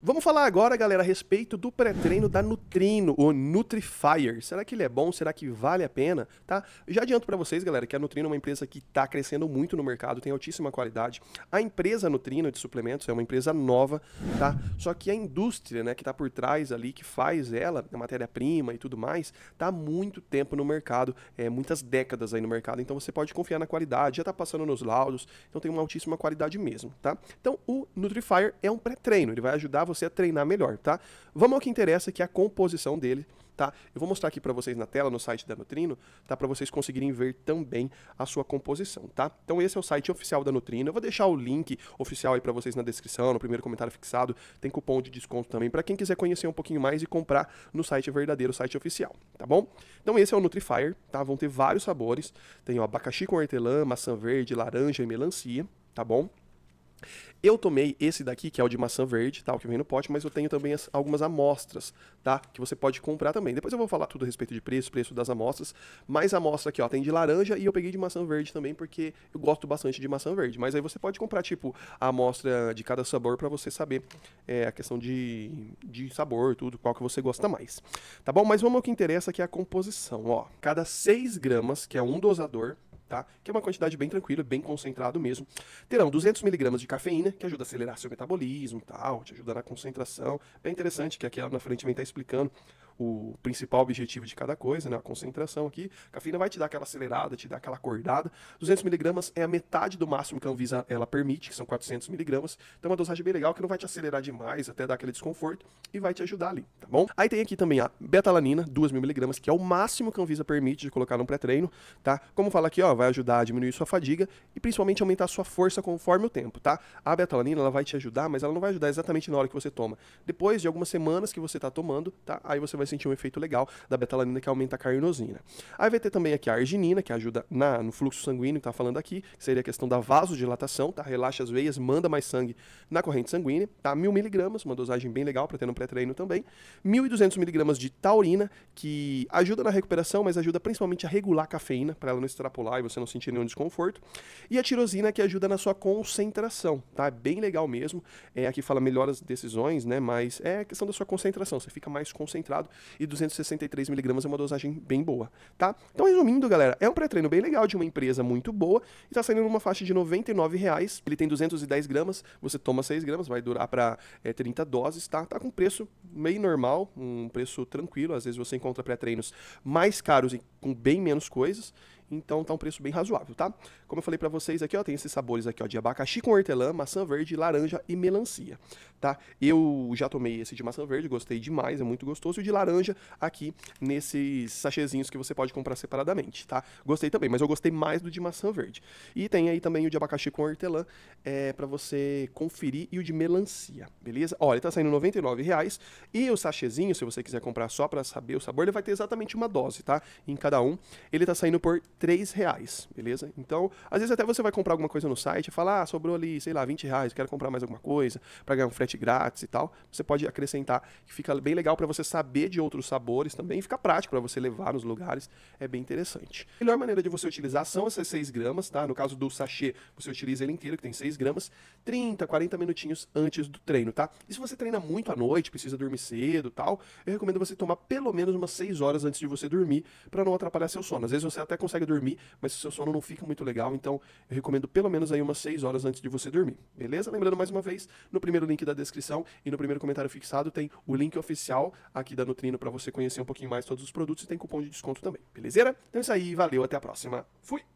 Vamos falar agora, galera, a respeito do pré-treino da Nutrino, o Nutrifire. Será que ele é bom? Será que vale a pena? Tá? Já adianto para vocês, galera, que a Nutrino é uma empresa que está crescendo muito no mercado, tem altíssima qualidade. A empresa Nutrino de suplementos é uma empresa nova, tá? Só que a indústria, né, que está por trás ali, que faz ela, a matéria-prima e tudo mais, tá há muito tempo no mercado, é, muitas décadas aí no mercado. Então você pode confiar na qualidade, já está passando nos laudos, então tem uma altíssima qualidade mesmo, tá? Então o Nutrifire é um pré-treino, ele vai ajudar você a treinar melhor, tá? Vamos ao que interessa, que é a composição dele, tá? Eu vou mostrar aqui para vocês na tela, no site da Nutrino, tá? Para vocês conseguirem ver também a sua composição, tá? Então esse é o site oficial da Nutrino. Eu vou deixar o link oficial aí para vocês na descrição, no primeiro comentário fixado. Tem cupom de desconto também para quem quiser conhecer um pouquinho mais e comprar no site verdadeiro, site oficial, tá bom? Então esse é o Nutrifire, tá? Vão ter vários sabores. Tem o abacaxi com hortelã, maçã verde, laranja e melancia, tá bom? Eu tomei esse daqui, que é o de maçã verde, tal, tá, que vem no pote, mas eu tenho também as, algumas amostras, tá? Que você pode comprar também. Depois eu vou falar tudo a respeito de preço, preço das amostras. Mas a amostra aqui, ó, tem de laranja e eu peguei de maçã verde também, porque eu gosto bastante de maçã verde. Mas aí você pode comprar, tipo, a amostra de cada sabor para você saber é, a questão de, de sabor, tudo, qual que você gosta mais. Tá bom? Mas vamos ao que interessa, que é a composição, ó. Cada 6 gramas, que é um dosador, tá? Que é uma quantidade bem tranquila, bem concentrado mesmo. Terão 200 miligramas de cafeína, que ajuda a acelerar seu metabolismo e tal, te ajuda na concentração. Bem interessante, que aqui na frente vem estar tá explicando o principal objetivo de cada coisa, né? A concentração aqui. A cafeína vai te dar aquela acelerada, te dar aquela acordada. 200 miligramas é a metade do máximo que a Anvisa ela permite, que são 400 miligramas. Então, é uma dosagem bem legal que não vai te acelerar demais, até dar aquele desconforto e vai te ajudar ali, tá bom? Aí tem aqui também a betalanina, 2.000 miligramas, que é o máximo que a Anvisa permite de colocar no pré-treino, tá? Como fala aqui, ó, vai ajudar a diminuir sua fadiga e principalmente aumentar sua força conforme o tempo, tá? A betalanina, ela vai te ajudar, mas ela não vai ajudar exatamente na hora que você toma. Depois de algumas semanas que você tá tomando, tá? Aí você vai sentir um efeito legal da betalanina que aumenta a carnosina. Aí vai ter também aqui a arginina, que ajuda na, no fluxo sanguíneo, tá falando aqui, que seria a questão da vasodilatação, tá? Relaxa as veias, manda mais sangue na corrente sanguínea, tá? Mil miligramas, uma dosagem bem legal para ter no pré-treino também. 1.200 miligramas de taurina, que ajuda na recuperação, mas ajuda principalmente a regular a cafeína, para ela não extrapolar e você não sentir nenhum desconforto. E a tirosina, que ajuda na sua concentração, tá? É bem legal mesmo. É, aqui fala melhor as decisões, né? Mas é questão da sua concentração, você fica mais concentrado e 263 miligramas é uma dosagem bem boa, tá? Então, resumindo, galera, é um pré-treino bem legal de uma empresa muito boa e tá saindo numa faixa de 99 reais. Ele tem 210 gramas, você toma 6 gramas, vai durar para é, 30 doses, tá? Tá com preço meio normal, um preço tranquilo. Às vezes você encontra pré-treinos mais caros e com bem menos coisas. Então tá um preço bem razoável, tá? Como eu falei para vocês aqui, ó, tem esses sabores aqui, ó, de abacaxi com hortelã, maçã verde, laranja e melancia, tá? Eu já tomei esse de maçã verde, gostei demais, é muito gostoso, e o de laranja aqui nesses sachezinhos que você pode comprar separadamente, tá? Gostei também, mas eu gostei mais do de maçã verde. E tem aí também o de abacaxi com hortelã, é para você conferir e o de melancia, beleza? Olha, tá saindo R$99,00. e o sachezinho se você quiser comprar só para saber o sabor, ele vai ter exatamente uma dose, tá? Em cada um. Ele tá saindo por 3 reais, beleza? Então, às vezes até você vai comprar alguma coisa no site e fala, ah, sobrou ali, sei lá, 20 reais, quero comprar mais alguma coisa para ganhar um frete grátis e tal. Você pode acrescentar, que fica bem legal para você saber de outros sabores também, fica prático para você levar nos lugares, é bem interessante. A melhor maneira de você utilizar são essas 6 gramas, tá? No caso do sachê, você utiliza ele inteiro, que tem 6 gramas, 30, 40 minutinhos antes do treino, tá? E se você treina muito à noite, precisa dormir cedo tal, eu recomendo você tomar pelo menos umas 6 horas antes de você dormir, para não atrapalhar seu sono. Às vezes você até consegue dormir, mas o seu sono não fica muito legal, então eu recomendo pelo menos aí umas 6 horas antes de você dormir, beleza? Lembrando mais uma vez, no primeiro link da descrição e no primeiro comentário fixado tem o link oficial aqui da Nutrino para você conhecer um pouquinho mais todos os produtos e tem cupom de desconto também, beleza? Então é isso aí, valeu, até a próxima, fui!